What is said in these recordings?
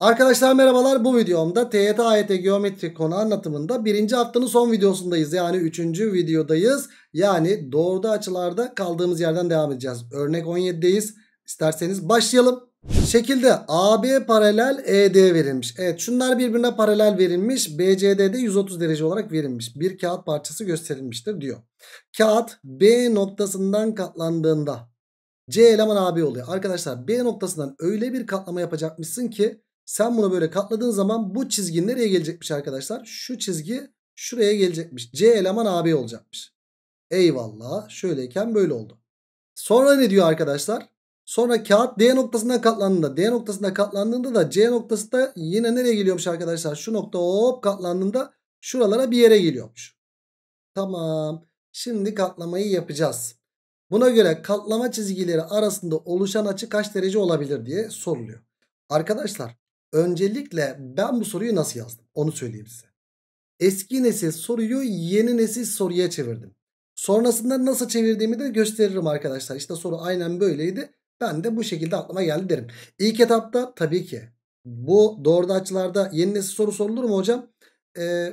Arkadaşlar merhabalar bu videomda TYT AYT geometri konu anlatımında birinci haftanın son videosundayız. Yani üçüncü videodayız. Yani doğruda açılarda kaldığımız yerden devam edeceğiz. Örnek 17'deyiz. İsterseniz başlayalım. Şekilde AB paralel ED verilmiş. Evet şunlar birbirine paralel verilmiş. BCD'de 130 derece olarak verilmiş. Bir kağıt parçası gösterilmiştir diyor. Kağıt B noktasından katlandığında C eleman AB oluyor. Arkadaşlar B noktasından öyle bir katlama yapacakmışsın ki sen bunu böyle katladığın zaman bu çizgi nereye gelecekmiş arkadaşlar? Şu çizgi şuraya gelecekmiş. C eleman AB olacakmış. Eyvallah. Şöyleyken böyle oldu. Sonra ne diyor arkadaşlar? Sonra kağıt D noktasına katlandığında D noktasına katlandığında da C noktası da yine nereye geliyormuş arkadaşlar? Şu nokta hop katlandığında şuralara bir yere geliyormuş. Tamam. Şimdi katlamayı yapacağız. Buna göre katlama çizgileri arasında oluşan açı kaç derece olabilir diye soruluyor. Arkadaşlar Öncelikle ben bu soruyu nasıl yazdım onu söyleyeyim size. Eski nesil soruyu yeni nesil soruya çevirdim. Sonrasında nasıl çevirdiğimi de gösteririm arkadaşlar. İşte soru aynen böyleydi. Ben de bu şekilde aklıma geldi derim. İlk etapta tabii ki bu doğruda açılarda yeni nesil soru sorulur mu hocam? Ee,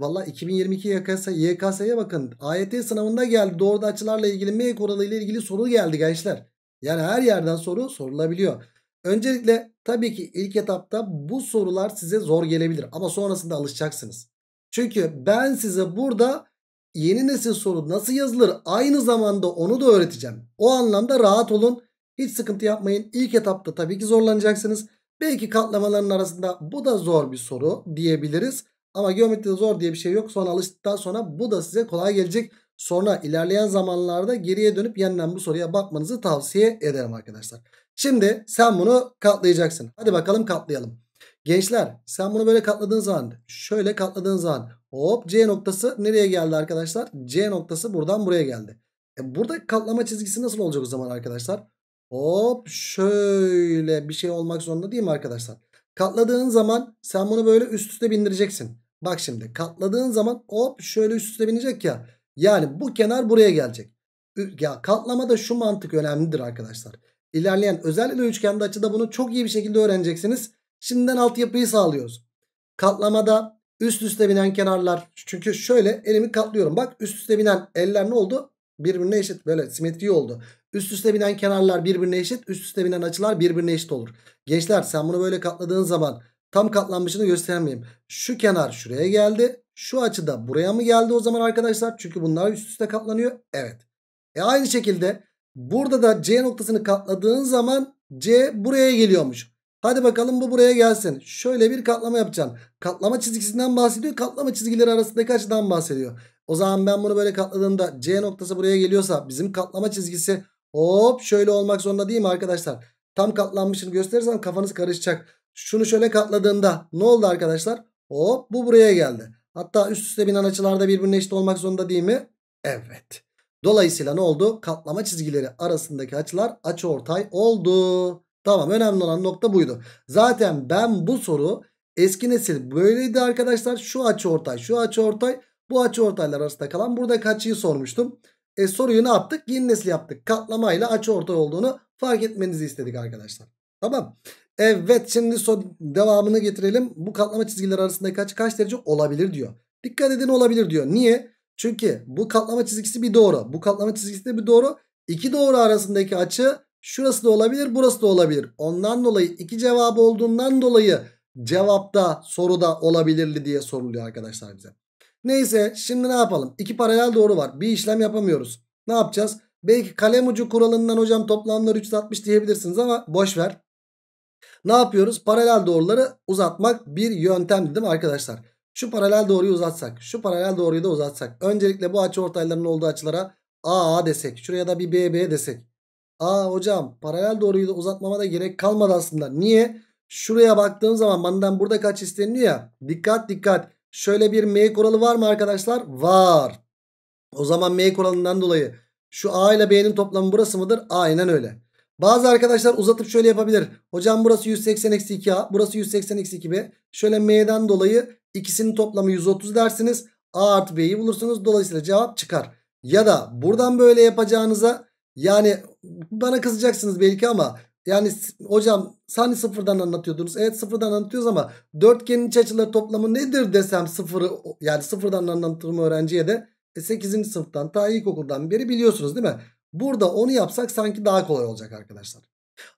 Valla 2022 YKS, YKS'ye bakın. AYT sınavında geldi. Doğruda açılarla ilgili M e koralıyla ilgili soru geldi gençler. Yani her yerden soru sorulabiliyor. Öncelikle tabii ki ilk etapta bu sorular size zor gelebilir ama sonrasında alışacaksınız. Çünkü ben size burada yeni nesil soru nasıl yazılır aynı zamanda onu da öğreteceğim. O anlamda rahat olun. Hiç sıkıntı yapmayın. İlk etapta tabii ki zorlanacaksınız. Belki katlamaların arasında bu da zor bir soru diyebiliriz. Ama geometride zor diye bir şey yok. Sonra alıştıktan sonra bu da size kolay gelecek. Sonra ilerleyen zamanlarda geriye dönüp yeniden bu soruya bakmanızı tavsiye ederim arkadaşlar. Şimdi sen bunu katlayacaksın. Hadi bakalım katlayalım. Gençler sen bunu böyle katladığın zaman şöyle katladığın zaman hop C noktası nereye geldi arkadaşlar? C noktası buradan buraya geldi. E burada katlama çizgisi nasıl olacak o zaman arkadaşlar? Hop şöyle bir şey olmak zorunda değil mi arkadaşlar? Katladığın zaman sen bunu böyle üst üste bindireceksin. Bak şimdi katladığın zaman hop şöyle üst üste binecek ya. Yani bu kenar buraya gelecek. Ya katlamada şu mantık önemlidir arkadaşlar. İlerleyen özellikle üçgende açıda bunu çok iyi bir şekilde öğreneceksiniz. Şimdiden altyapıyı sağlıyoruz. Katlamada üst üste binen kenarlar. Çünkü şöyle elimi katlıyorum. Bak üst üste binen eller ne oldu? Birbirine eşit böyle simetri oldu. Üst üste binen kenarlar birbirine eşit. Üst üste binen açılar birbirine eşit olur. Gençler sen bunu böyle katladığın zaman tam katlanmışını göstermeyeyim. Şu kenar şuraya geldi. Şu açıda buraya mı geldi o zaman arkadaşlar? Çünkü bunlar üst üste katlanıyor. Evet. E aynı şekilde burada da C noktasını katladığın zaman C buraya geliyormuş. Hadi bakalım bu buraya gelsin. Şöyle bir katlama yapacaksın. Katlama çizgisinden bahsediyor. Katlama çizgileri arasındaki açıdan bahsediyor. O zaman ben bunu böyle katladığımda C noktası buraya geliyorsa bizim katlama çizgisi hop şöyle olmak zorunda değil mi arkadaşlar? Tam katlanmışını gösterirsem kafanız karışacak. Şunu şöyle katladığında ne oldu arkadaşlar? Hop bu buraya geldi. Hatta üst üste binen açılarda birbirine eşit olmak zorunda değil mi? Evet. Dolayısıyla ne oldu? Katlama çizgileri arasındaki açılar açıortay oldu. Tamam önemli olan nokta buydu. Zaten ben bu soru eski nesil böyleydi arkadaşlar. Şu açıortay, şu açıortay, bu açıortaylar arasında kalan burada kaçıyı sormuştum. E soruyu ne yaptık? Yeni nesil yaptık. Katlamayla açıortay olduğunu fark etmenizi istedik arkadaşlar. Tamam. Evet şimdi son devamını getirelim. Bu katlama çizgileri arasındaki açı kaç derece olabilir diyor. Dikkat edin olabilir diyor. Niye? Çünkü bu katlama çizgisi bir doğru. Bu katlama çizgisi de bir doğru. İki doğru arasındaki açı şurası da olabilir burası da olabilir. Ondan dolayı iki cevabı olduğundan dolayı cevapta soruda olabilirli diye soruluyor arkadaşlar bize. Neyse şimdi ne yapalım? İki paralel doğru var. Bir işlem yapamıyoruz. Ne yapacağız? Belki kalem ucu kuralından hocam toplamlar 360 diyebilirsiniz ama boş ver. Ne yapıyoruz? Paralel doğruları uzatmak bir yöntem değil mi arkadaşlar? Şu paralel doğruyu uzatsak. Şu paralel doğruyu da uzatsak. Öncelikle bu açı ortaylarının olduğu açılara AA desek. Şuraya da bir BB desek. Aa hocam paralel doğruyu da uzatmama da gerek kalmadı aslında. Niye? Şuraya baktığım zaman benden burada kaç isteniyor ya. Dikkat dikkat. Şöyle bir M kuralı var mı arkadaşlar? Var. O zaman M kuralından dolayı şu A ile B'nin toplamı burası mıdır? Aynen öyle. Bazı arkadaşlar uzatıp şöyle yapabilir. Hocam burası 180-2A. Burası 180-2B. Şöyle M'den dolayı ikisinin toplamı 130 dersiniz. A artı B'yi bulursunuz. Dolayısıyla cevap çıkar. Ya da buradan böyle yapacağınıza yani bana kızacaksınız belki ama yani hocam sani sıfırdan anlatıyordunuz. Evet sıfırdan anlatıyoruz ama dörtgenin iç açıları toplamı nedir desem sıfırı yani sıfırdan anlatırım öğrenciye de 8. E, sınıftan ta ilkokuldan beri biliyorsunuz değil mi? Burada onu yapsak sanki daha kolay olacak arkadaşlar.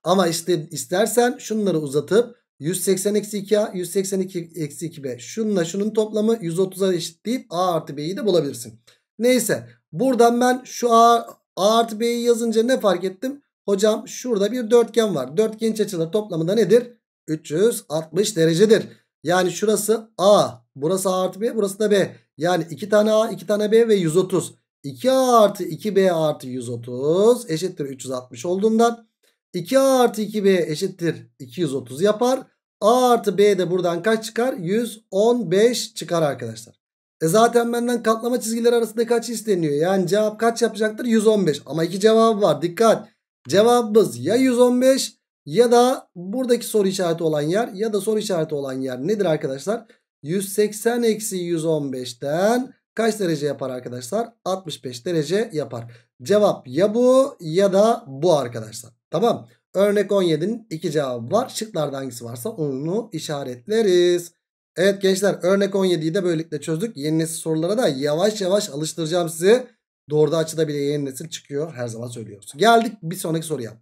Ama işte istersen şunları uzatıp 180 eksi 2a 182 eksi 2b şununla şunun toplamı 130'a eşit deyip a artı b'yi de bulabilirsin. Neyse buradan ben şu a, a artı b'yi yazınca ne fark ettim? Hocam şurada bir dörtgen var. Dörtgen iç açıları toplamı da nedir? 360 derecedir. Yani şurası a burası a artı b burası da b. Yani iki tane a iki tane b ve 130. 2A artı 2B artı 130 eşittir 360 olduğundan 2A artı 2B eşittir 230 yapar. A artı B de buradan kaç çıkar? 115 çıkar arkadaşlar. E zaten benden katlama çizgileri arasında kaç isteniyor? Yani cevap kaç yapacaktır? 115. Ama iki cevabı var. Dikkat. Cevabımız ya 115 ya da buradaki soru işareti olan yer ya da soru işareti olan yer nedir arkadaşlar? 180 eksi 115'ten kaç derece yapar arkadaşlar? 65 derece yapar. Cevap ya bu ya da bu arkadaşlar. Tamam. Örnek 17'nin iki cevabı var. Şıklarda hangisi varsa onu işaretleriz. Evet gençler örnek 17'yi de böylelikle çözdük. Yeni nesil sorulara da yavaş yavaş alıştıracağım sizi. Doğruda açıda bile yeni nesil çıkıyor. Her zaman söylüyoruz. Geldik bir sonraki soruya.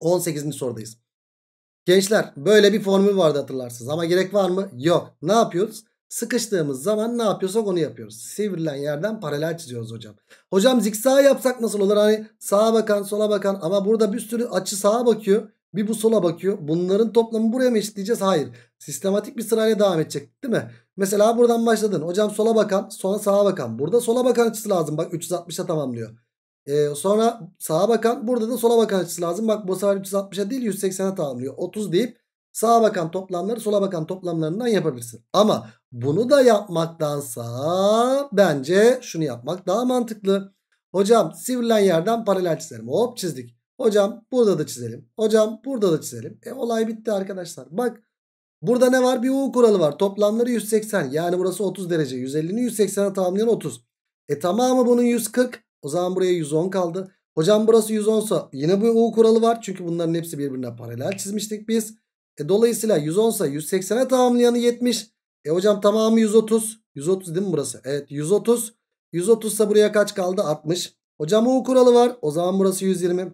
18. sorudayız. Gençler böyle bir formül vardı hatırlarsınız. Ama gerek var mı? Yok. Ne yapıyoruz? Sıkıştığımız zaman ne yapıyorsak onu yapıyoruz. Sivrilen yerden paralel çiziyoruz hocam. Hocam zikzağ yapsak nasıl olur? Hani sağa bakan sola bakan ama burada bir sürü açı sağa bakıyor. Bir bu sola bakıyor. Bunların toplamı buraya mı eşitleyeceğiz? Hayır. Sistematik bir sırayla devam edecek değil mi? Mesela buradan başladın. Hocam sola bakan sonra sağa bakan. Burada sola bakan açısı lazım. Bak 360'a tamamlıyor. Ee, sonra sağa bakan burada da sola bakan açısı lazım. Bak bu sefer 360'a değil 180'e tamamlıyor. 30 deyip sağa bakan toplamları sola bakan toplamlarından yapabilirsin. Ama bunu da yapmaktansa bence şunu yapmak daha mantıklı. Hocam sivrilen yerden paralel çizelim. Hop çizdik. Hocam burada da çizelim. Hocam burada da çizelim. E olay bitti arkadaşlar. Bak burada ne var? Bir U kuralı var. Toplamları 180. Yani burası 30 derece. 150'ni 180'e tamamlayan 30. E tamamı bunun 140. O zaman buraya 110 kaldı. Hocam burası 110 sa yine bu U kuralı var. Çünkü bunların hepsi birbirine paralel çizmiştik biz. E dolayısıyla 110 sa 180'e tamamlayanı 70. E hocam tamamı 130. 130 değil mi burası? Evet 130. 130 ise buraya kaç kaldı? 60. Hocam U kuralı var. O zaman burası 120.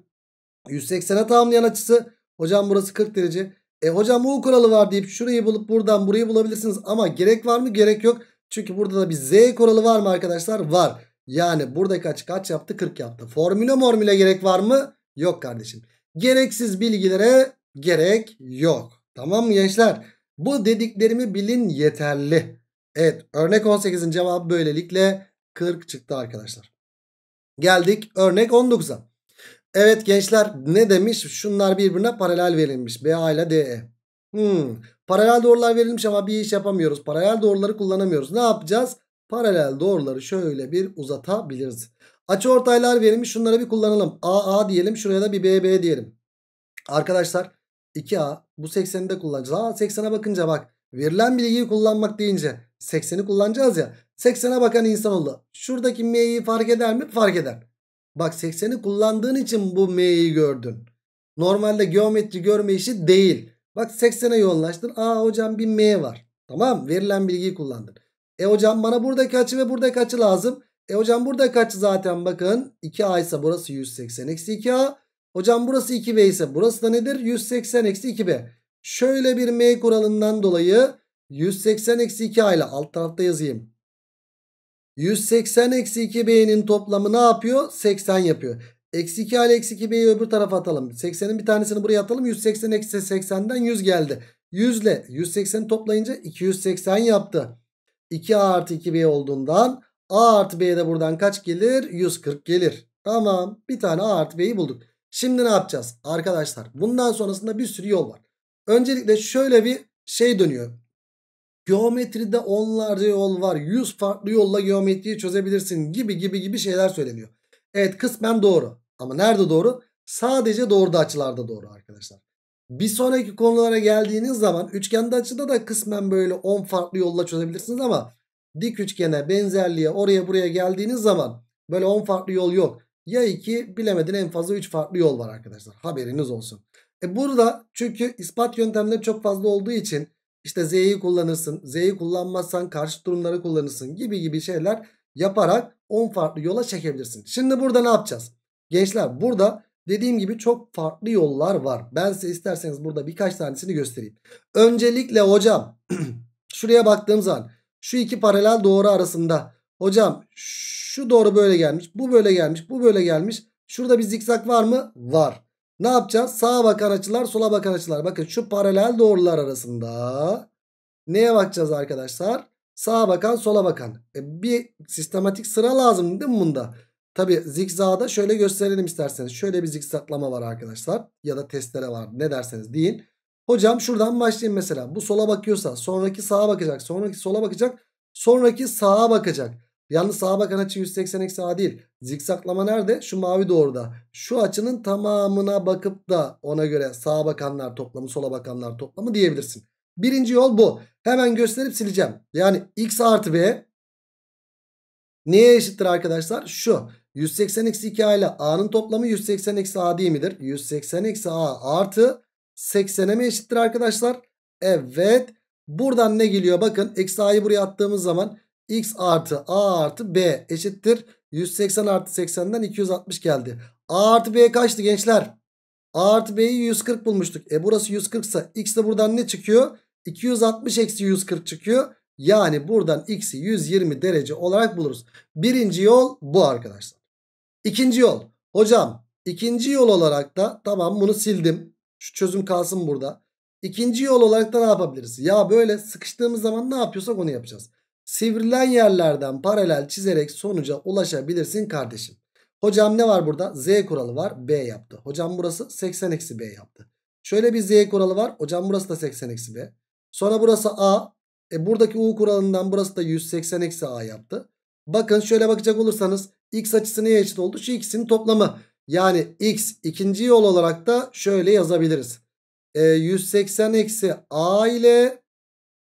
180'e tamamlayan açısı. Hocam burası 40 derece. E hocam U kuralı var deyip şurayı bulup buradan burayı bulabilirsiniz. Ama gerek var mı? Gerek yok. Çünkü burada da bir Z kuralı var mı arkadaşlar? Var. Yani buradaki açı kaç yaptı? 40 yaptı. Formüle mormüle gerek var mı? Yok kardeşim. Gereksiz bilgilere gerek yok. Tamam mı gençler? Bu dediklerimi bilin yeterli. Evet örnek 18'in cevabı böylelikle 40 çıktı arkadaşlar. Geldik örnek 19'a. Evet gençler ne demiş? Şunlar birbirine paralel verilmiş. BA ile DE. Hmm. Paralel doğrular verilmiş ama bir iş yapamıyoruz. Paralel doğruları kullanamıyoruz. Ne yapacağız? Paralel doğruları şöyle bir uzatabiliriz. Açı ortaylar verilmiş. Şunları bir kullanalım. AA diyelim. Şuraya da bir BB diyelim. Arkadaşlar 2A bu 80'i de kullanacağız. Aa 80'e bakınca bak verilen bilgiyi kullanmak deyince 80'i kullanacağız ya. 80'e bakan insan oldu. Şuradaki M'yi fark eder mi? Fark eder. Bak 80'i kullandığın için bu M'yi gördün. Normalde geometri görme işi değil. Bak 80'e yoğunlaştın. Aa hocam bir M var. Tamam verilen bilgiyi kullandın. E hocam bana buradaki açı ve buradaki açı lazım. E hocam buradaki açı zaten bakın 2A ise burası 180 eksi 2A. Hocam burası 2b ise burası da nedir? 180 eksi 2b. Şöyle bir m kuralından dolayı 180 eksi 2a ile alt tarafta yazayım. 180 eksi 2b'nin toplamı ne yapıyor? 80 yapıyor. Eksi 2 ile eksi 2b'yi öbür tarafa atalım. 80'in bir tanesini buraya atalım. 180 eksi 80'den 100 geldi. 100 ile 180 toplayınca 280 yaptı. 2a artı 2b olduğundan a artı b'ye de buradan kaç gelir? 140 gelir. Tamam bir tane a artı b'yi bulduk. Şimdi ne yapacağız? Arkadaşlar bundan sonrasında bir sürü yol var. Öncelikle şöyle bir şey dönüyor. Geometride onlarca yol var. yüz farklı yolla geometriyi çözebilirsin gibi gibi gibi şeyler söyleniyor. Evet kısmen doğru. Ama nerede doğru? Sadece doğru açılarda doğru arkadaşlar. Bir sonraki konulara geldiğiniz zaman üçgende açıda da kısmen böyle 10 farklı yolla çözebilirsiniz ama dik üçgene, benzerliğe, oraya buraya geldiğiniz zaman böyle 10 farklı yol yok. Ya 2 bilemedin en fazla 3 farklı yol var arkadaşlar. Haberiniz olsun. E burada çünkü ispat yöntemleri çok fazla olduğu için işte Z'yi kullanırsın. Z'yi kullanmazsan karşı durumları kullanırsın gibi gibi şeyler yaparak 10 farklı yola çekebilirsin. Şimdi burada ne yapacağız? Gençler burada dediğim gibi çok farklı yollar var. Ben size isterseniz burada birkaç tanesini göstereyim. Öncelikle hocam şuraya baktığım zaman şu iki paralel doğru arasında Hocam şu doğru böyle gelmiş. Bu böyle gelmiş. Bu böyle gelmiş. Şurada bir zikzak var mı? Var. Ne yapacağız? Sağa bakan açılar, sola bakan açılar. Bakın şu paralel doğrular arasında neye bakacağız arkadaşlar? Sağa bakan, sola bakan. E, bir sistematik sıra lazım değil mi bunda? Tabi zikzada şöyle gösterelim isterseniz. Şöyle bir zikzaklama var arkadaşlar. Ya da testere var. Ne derseniz deyin. Hocam şuradan başlayayım mesela. Bu sola bakıyorsa sonraki sağa bakacak. Sonraki sola bakacak. Sonraki sağa bakacak. Yalnız sağa bakan açı 180 eksi A değil. Zikzaklama nerede? Şu mavi doğruda. Şu açının tamamına bakıp da ona göre sağa bakanlar toplamı sola bakanlar toplamı diyebilirsin. Birinci yol bu. Hemen gösterip sileceğim. Yani x artı b neye eşittir arkadaşlar? Şu 180 eksi 2 a ile a'nın toplamı 180 eksi a değil midir? 180 eksi a artı 80'e mi eşittir arkadaşlar? Evet. Buradan ne geliyor? Bakın eksi a'yı buraya attığımız zaman x artı a artı b eşittir. 180 artı 80'den 260 geldi. a artı b kaçtı gençler? a artı b'yi 140 bulmuştuk. E burası 140 ise x de buradan ne çıkıyor? 260 eksi 140 çıkıyor. Yani buradan x'i 120 derece olarak buluruz. Birinci yol bu arkadaşlar. İkinci yol. Hocam ikinci yol olarak da tamam bunu sildim. Şu çözüm kalsın burada. İkinci yol olarak da ne yapabiliriz? Ya böyle sıkıştığımız zaman ne yapıyorsak onu yapacağız. Sivrilen yerlerden paralel çizerek sonuca ulaşabilirsin kardeşim. Hocam ne var burada? Z kuralı var. B yaptı. Hocam burası 80 eksi B yaptı. Şöyle bir Z kuralı var. Hocam burası da 80 eksi B. Sonra burası A. E buradaki U kuralından burası da 180 eksi A yaptı. Bakın şöyle bakacak olursanız X açısı neye eşit oldu? Şu ikisinin toplamı. Yani X ikinci yol olarak da şöyle yazabiliriz. E, 180 eksi A ile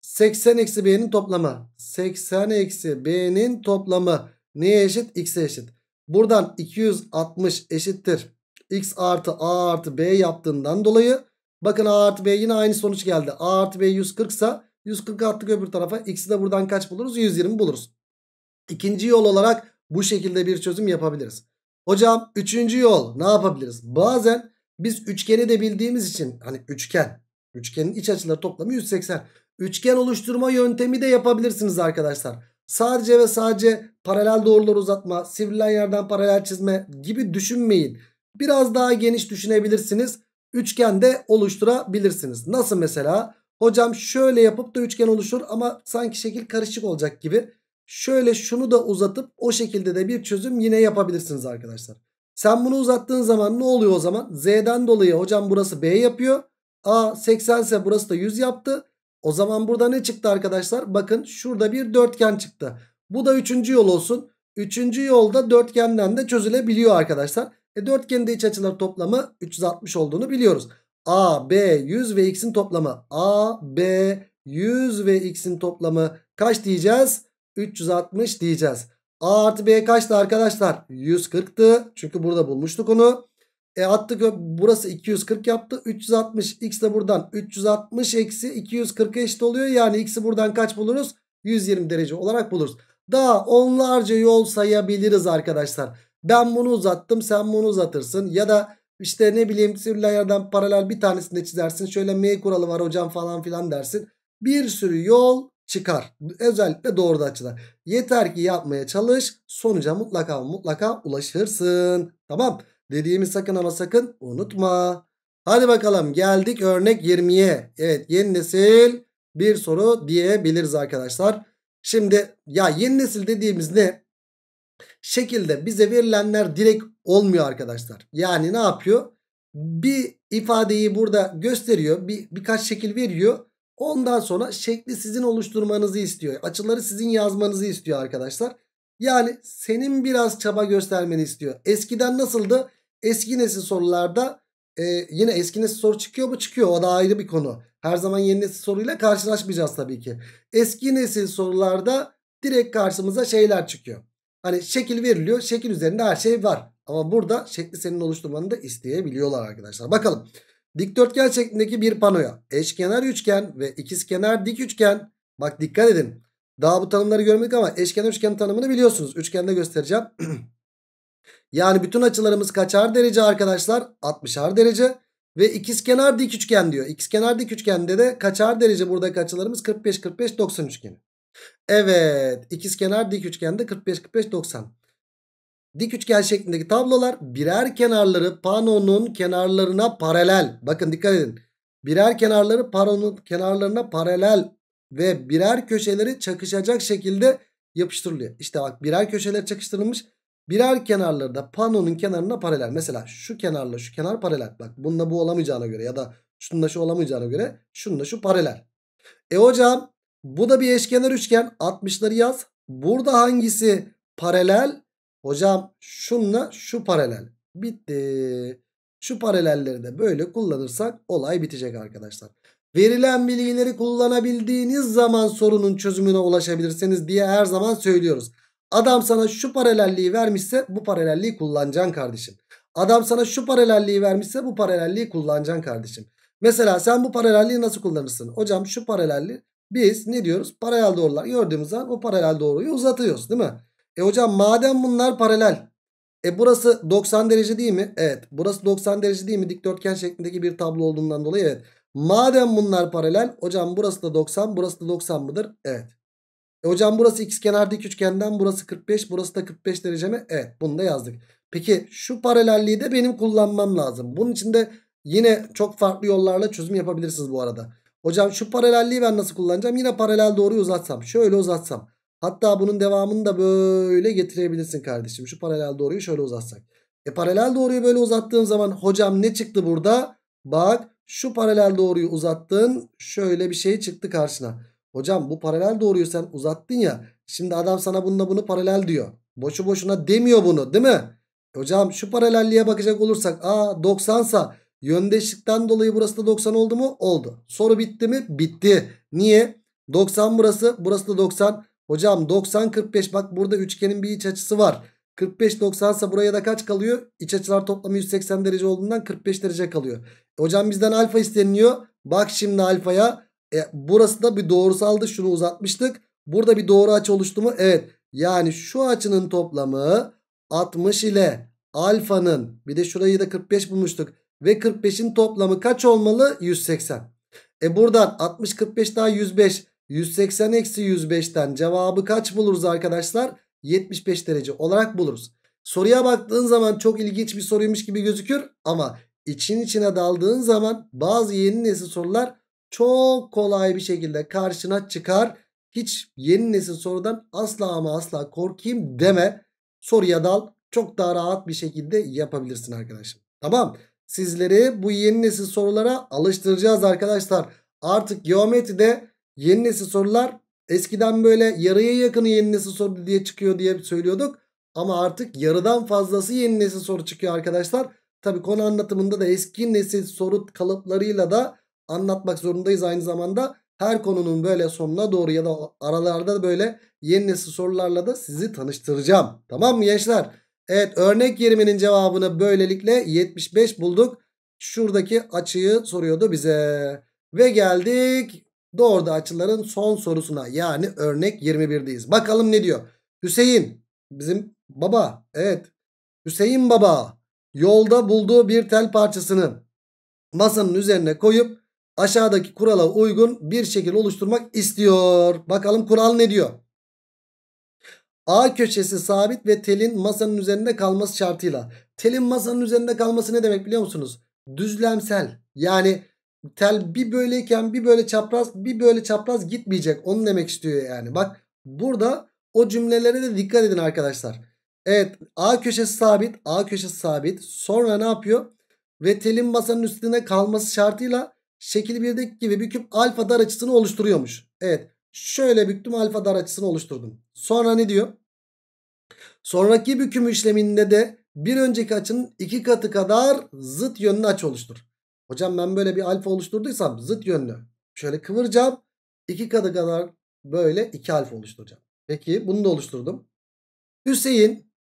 80 eksi b'nin toplamı. 80 eksi b'nin toplamı neye eşit? X'e eşit. Buradan 260 eşittir. X artı A artı B yaptığından dolayı bakın A artı B yine aynı sonuç geldi. A artı B 140 ise 140 attık öbür tarafa. X'i de buradan kaç buluruz? 120 buluruz. İkinci yol olarak bu şekilde bir çözüm yapabiliriz. Hocam üçüncü yol ne yapabiliriz? Bazen biz üçgeni de bildiğimiz için hani üçgen. Üçgenin iç açıları toplamı 180. Üçgen oluşturma yöntemi de yapabilirsiniz arkadaşlar. Sadece ve sadece paralel doğrular uzatma, sivrilen yerden paralel çizme gibi düşünmeyin. Biraz daha geniş düşünebilirsiniz. Üçgen de oluşturabilirsiniz. Nasıl mesela? Hocam şöyle yapıp da üçgen oluşur ama sanki şekil karışık olacak gibi. Şöyle şunu da uzatıp o şekilde de bir çözüm yine yapabilirsiniz arkadaşlar. Sen bunu uzattığın zaman ne oluyor o zaman? Z'den dolayı hocam burası B yapıyor. A 80 ise burası da 100 yaptı. O zaman burada ne çıktı arkadaşlar? Bakın şurada bir dörtgen çıktı. Bu da üçüncü yol olsun. Üçüncü yolda dörtgenden de çözülebiliyor arkadaşlar. E dörtgenin de iç açıları toplamı 360 olduğunu biliyoruz. A, B, 100 ve x'in toplamı. A, B, 100 ve x'in toplamı kaç diyeceğiz? 360 diyeceğiz. A artı B kaçtı arkadaşlar? 140'tı. Çünkü burada bulmuştuk onu. E attık burası 240 yaptı. 360 x de buradan 360 eksi 240'a eşit oluyor. Yani x'i buradan kaç buluruz? 120 derece olarak buluruz. Daha onlarca yol sayabiliriz arkadaşlar. Ben bunu uzattım sen bunu uzatırsın. Ya da işte ne bileyim sürülenlerden paralel bir tanesini de çizersin. Şöyle M kuralı var hocam falan filan dersin. Bir sürü yol çıkar. Özellikle doğru açılar. Yeter ki yapmaya çalış. Sonuca mutlaka mutlaka ulaşırsın. Tamam Dediğimi sakın ama sakın unutma. Hadi bakalım geldik örnek 20'ye. Evet yeni nesil bir soru diyebiliriz arkadaşlar. Şimdi ya yeni nesil dediğimiz ne? Şekilde bize verilenler direkt olmuyor arkadaşlar. Yani ne yapıyor? Bir ifadeyi burada gösteriyor. Bir, birkaç şekil veriyor. Ondan sonra şekli sizin oluşturmanızı istiyor. Açıları sizin yazmanızı istiyor arkadaşlar. Yani senin biraz çaba göstermeni istiyor. Eskiden nasıldı? Eski nesil sorularda e, yine eski nesil soru çıkıyor mu? Çıkıyor. O da ayrı bir konu. Her zaman yeni nesil soruyla karşılaşmayacağız tabii ki. Eski nesil sorularda direkt karşımıza şeyler çıkıyor. Hani şekil veriliyor. Şekil üzerinde her şey var. Ama burada şekli senin oluşturmanı da isteyebiliyorlar arkadaşlar. Bakalım. Dikdörtgen şeklindeki bir panoya eşkenar üçgen ve ikizkenar dik üçgen. Bak dikkat edin. Daha bu tanımları görmedik ama eşkenar üçgen tanımını biliyorsunuz. Üçgende göstereceğim. Yani bütün açılarımız kaçar derece arkadaşlar? 60'ar derece. Ve ikizkenar dik üçgen diyor. İkizkenar dik üçgende de kaçar derece buradaki açılarımız 45 45 90 üçgeni. Evet, ikizkenar dik üçgende 45 45 90. Dik üçgen şeklindeki tablolar birer kenarları panonun kenarlarına paralel. Bakın dikkat edin. Birer kenarları panonun kenarlarına paralel ve birer köşeleri çakışacak şekilde yapıştırılıyor. İşte bak birer köşeler çakıştırılmış. Birer kenarları da panonun kenarına paralel. Mesela şu kenarla şu kenar paralel. Bak bununla bu olamayacağına göre ya da şununla şu olamayacağına göre şununla şu paralel. E hocam bu da bir eşkenar üçgen. 60'ları yaz. Burada hangisi paralel? Hocam şunla şu paralel. Bitti. Şu paralelleri de böyle kullanırsak olay bitecek arkadaşlar. Verilen bilgileri kullanabildiğiniz zaman sorunun çözümüne ulaşabilirsiniz diye her zaman söylüyoruz. Adam sana şu paralelliği vermişse bu paralelliği kullanacaksın kardeşim. Adam sana şu paralelliği vermişse bu paralelliği kullanacaksın kardeşim. Mesela sen bu paralelliği nasıl kullanırsın? Hocam şu paralelliği biz ne diyoruz? Paralel doğrular gördüğümüz zaman o paralel doğruyu uzatıyoruz değil mi? E hocam madem bunlar paralel. E burası 90 derece değil mi? Evet. Burası 90 derece değil mi? Dikdörtgen şeklindeki bir tablo olduğundan dolayı evet. Madem bunlar paralel hocam burası da 90 burası da 90 mıdır? Evet. E hocam burası x kenardaki üçgenden burası 45 burası da 45 derece mi? Evet bunu da yazdık. Peki şu paralelliği de benim kullanmam lazım. Bunun için de yine çok farklı yollarla çözüm yapabilirsiniz bu arada. Hocam şu paralelliği ben nasıl kullanacağım? Yine paralel doğruyu uzatsam. Şöyle uzatsam. Hatta bunun devamını da böyle getirebilirsin kardeşim. Şu paralel doğruyu şöyle uzatsak. E paralel doğruyu böyle uzattığım zaman hocam ne çıktı burada? Bak şu paralel doğruyu uzattın. Şöyle bir şey çıktı karşına. Hocam bu paralel doğruyu sen uzattın ya. Şimdi adam sana bununla bunu paralel diyor. Boşu boşuna demiyor bunu değil mi? E hocam şu paralelliğe bakacak olursak a 90 sa yöndeşlikten dolayı burası da 90 oldu mu? Oldu. Soru bitti mi? Bitti. Niye? 90 burası burası da 90. Hocam 90 45 bak burada üçgenin bir iç açısı var. 45 90 sa buraya da kaç kalıyor? İç açılar toplamı 180 derece olduğundan 45 derece kalıyor. E hocam bizden alfa isteniliyor. Bak şimdi alfaya e, burası da bir doğrusaldı. Şunu uzatmıştık. Burada bir doğru açı oluştu mu? Evet. Yani şu açının toplamı 60 ile alfanın bir de şurayı da 45 bulmuştuk. Ve 45'in toplamı kaç olmalı? 180. E buradan 60 45 daha 105. 180 eksi 105'ten cevabı kaç buluruz arkadaşlar? 75 derece olarak buluruz. Soruya baktığın zaman çok ilginç bir soruymuş gibi gözükür ama için içine daldığın zaman bazı yeni nesil sorular çok kolay bir şekilde karşına çıkar. Hiç yeni nesil sorudan asla ama asla korkayım deme. Soruya dal çok daha rahat bir şekilde yapabilirsin arkadaşım. Tamam sizleri bu yeni nesil sorulara alıştıracağız arkadaşlar. Artık geometride yeni nesil sorular eskiden böyle yarıya yakını yeni nesil soru diye çıkıyor diye söylüyorduk. Ama artık yarıdan fazlası yeni nesil soru çıkıyor arkadaşlar. Tabi konu anlatımında da eski nesil soru kalıplarıyla da anlatmak zorundayız aynı zamanda. Her konunun böyle sonuna doğru ya da aralarda böyle yeni nesil sorularla da sizi tanıştıracağım. Tamam mı gençler? Evet örnek 20'nin cevabını böylelikle 75 bulduk. Şuradaki açıyı soruyordu bize. Ve geldik doğruda açıların son sorusuna yani örnek 21'deyiz. Bakalım ne diyor? Hüseyin bizim baba evet Hüseyin baba yolda bulduğu bir tel parçasını masanın üzerine koyup aşağıdaki kurala uygun bir şekil oluşturmak istiyor. Bakalım kural ne diyor? A köşesi sabit ve telin masanın üzerinde kalması şartıyla. Telin masanın üzerinde kalması ne demek biliyor musunuz? Düzlemsel. Yani tel bir böyleyken bir böyle çapraz bir böyle çapraz gitmeyecek. Onu demek istiyor yani. Bak burada o cümlelere de dikkat edin arkadaşlar. Evet A köşesi sabit. A köşesi sabit. Sonra ne yapıyor? Ve telin masanın üstünde kalması şartıyla Şekil birdeki gibi büküp alfa dar açısını oluşturuyormuş. Evet. Şöyle büktüm alfa dar açısını oluşturdum. Sonra ne diyor? Sonraki büküm işleminde de bir önceki açının iki katı kadar zıt yönlü aç oluştur. Hocam ben böyle bir alfa oluşturduysam zıt yönlü. Şöyle kıvıracağım. iki katı kadar böyle iki alfa oluşturacağım. Peki bunu da oluşturdum. Hüseyin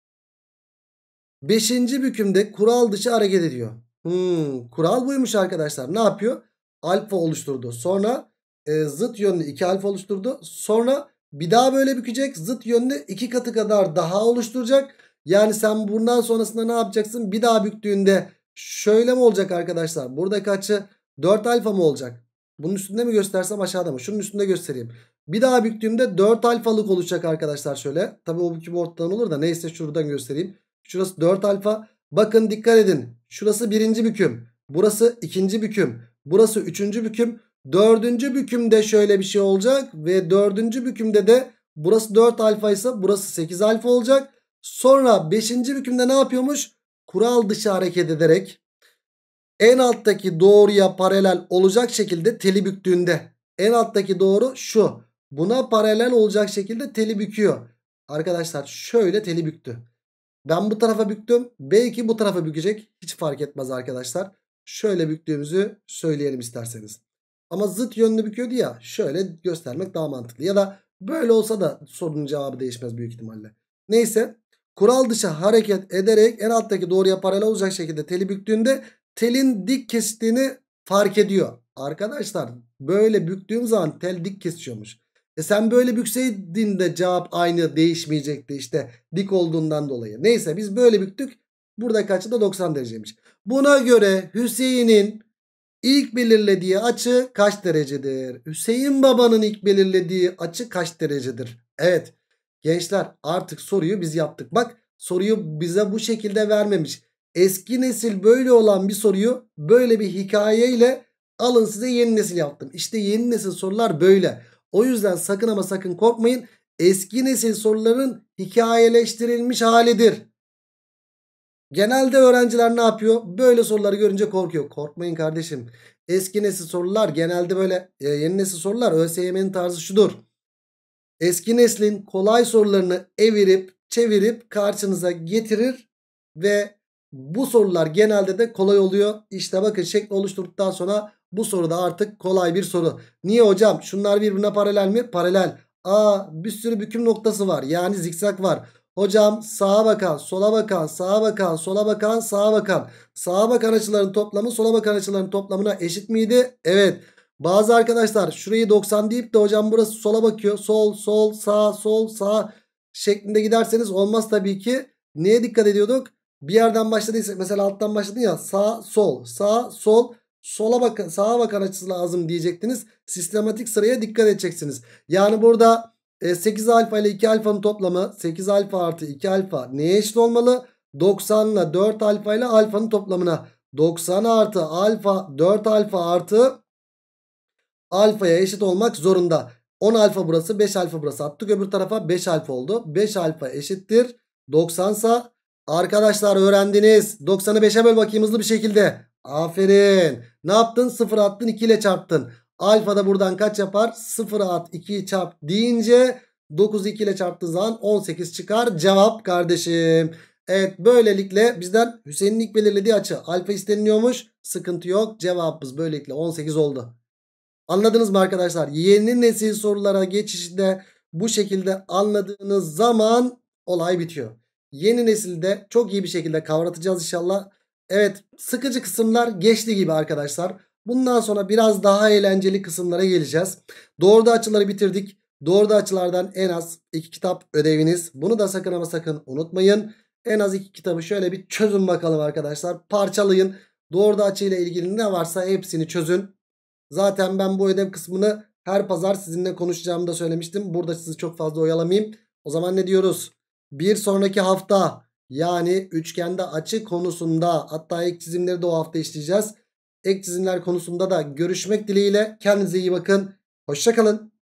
5. bükümde kural dışı hareket ediyor. Hmm, kural buymuş arkadaşlar. Ne yapıyor? alfa oluşturdu. Sonra e, zıt yönlü 2 alfa oluşturdu. Sonra bir daha böyle bükecek. Zıt yönlü 2 katı kadar daha oluşturacak. Yani sen bundan sonrasında ne yapacaksın? Bir daha büktüğünde şöyle mi olacak arkadaşlar? Burada kaçı? 4 alfa mı olacak? Bunun üstünde mi göstersem aşağıda mı? Şunun üstünde göstereyim. Bir daha büktüğümde 4 alfalık oluşacak arkadaşlar şöyle. Tabi o keyboard'dan olur da neyse şuradan göstereyim. Şurası 4 alfa. Bakın dikkat edin. Şurası birinci büküm. Burası ikinci büküm. Burası üçüncü büküm. Dördüncü bükümde şöyle bir şey olacak. Ve dördüncü bükümde de burası 4 alfa ise burası 8 alfa olacak. Sonra beşinci bükümde ne yapıyormuş? Kural dışı hareket ederek en alttaki doğruya paralel olacak şekilde teli büktüğünde en alttaki doğru şu. Buna paralel olacak şekilde teli büküyor. Arkadaşlar şöyle teli büktü. Ben bu tarafa büktüm. Belki bu tarafa bükecek. Hiç fark etmez arkadaşlar şöyle büktüğümüzü söyleyelim isterseniz. Ama zıt yönlü büküyordu ya şöyle göstermek daha mantıklı. Ya da böyle olsa da sorunun cevabı değişmez büyük ihtimalle. Neyse kural dışı hareket ederek en alttaki doğruya paralel olacak şekilde teli büktüğünde telin dik kestiğini fark ediyor. Arkadaşlar böyle büktüğüm zaman tel dik kesiyormuş. E sen böyle bükseydin de cevap aynı değişmeyecekti işte dik olduğundan dolayı. Neyse biz böyle büktük Burada açı da 90 dereceymiş. Buna göre Hüseyin'in ilk belirlediği açı kaç derecedir? Hüseyin babanın ilk belirlediği açı kaç derecedir? Evet gençler artık soruyu biz yaptık. Bak soruyu bize bu şekilde vermemiş. Eski nesil böyle olan bir soruyu böyle bir hikayeyle alın size yeni nesil yaptım. İşte yeni nesil sorular böyle. O yüzden sakın ama sakın korkmayın. Eski nesil soruların hikayeleştirilmiş halidir. Genelde öğrenciler ne yapıyor? Böyle soruları görünce korkuyor. Korkmayın kardeşim. Eski nesil sorular genelde böyle e, yeni nesil sorular ÖSYM'nin tarzı şudur. Eski neslin kolay sorularını evirip çevirip karşınıza getirir ve bu sorular genelde de kolay oluyor. İşte bakın şekli oluşturduktan sonra bu soru da artık kolay bir soru. Niye hocam? Şunlar birbirine paralel mi? Paralel. Aa bir sürü büküm noktası var. Yani zikzak var. Hocam sağa bakan, sola bakan, sağa bakan, sola bakan, sağa bakan. Sağa bakan açıların toplamı sola bakan açıların toplamına eşit miydi? Evet. Bazı arkadaşlar şurayı 90 deyip de hocam burası sola bakıyor. Sol, sol, sağ, sol, sağ şeklinde giderseniz olmaz tabii ki. Neye dikkat ediyorduk? Bir yerden başladıysak mesela alttan başladın ya sağ, sol, sağ, sol sola bakın sağa bakan açısı lazım diyecektiniz. Sistematik sıraya dikkat edeceksiniz. Yani burada 8 e, alfa ile 2 alfanın toplamı 8 alfa artı 2 alfa neye eşit olmalı? 90 ile 4 alfa ile alfanın toplamına. 90 artı alfa 4 alfa artı alfaya eşit olmak zorunda. 10 alfa burası 5 alfa burası attık öbür tarafa 5 alfa oldu. 5 alfa eşittir 90 sa arkadaşlar öğrendiniz. 90'ı 5'e böl bakayım hızlı bir şekilde. Aferin. Ne yaptın? 0 attın 2 ile çarptın. Alfa da buradan kaç yapar? 0 at 2 çarp deyince 9 2 ile çarptığı zaman 18 çıkar. Cevap kardeşim. Evet böylelikle bizden Hüseyin'in ilk belirlediği açı alfa isteniliyormuş. Sıkıntı yok. Cevabımız böylelikle 18 oldu. Anladınız mı arkadaşlar? Yeni nesil sorulara geçişte bu şekilde anladığınız zaman olay bitiyor. Yeni nesilde çok iyi bir şekilde kavratacağız inşallah. Evet sıkıcı kısımlar geçti gibi arkadaşlar. Bundan sonra biraz daha eğlenceli kısımlara geleceğiz. Doğruda açıları bitirdik. Doğruda açılardan en az iki kitap ödeviniz. Bunu da sakın ama sakın unutmayın. En az iki kitabı şöyle bir çözün bakalım arkadaşlar. Parçalayın. Doğruda açıyla ilgili ne varsa hepsini çözün. Zaten ben bu ödev kısmını her pazar sizinle konuşacağımı da söylemiştim. Burada sizi çok fazla oyalamayayım. O zaman ne diyoruz? Bir sonraki hafta yani üçgende açı konusunda hatta ek çizimleri de o hafta işleyeceğiz ek çizimler konusunda da görüşmek dileğiyle. Kendinize iyi bakın. Hoşçakalın.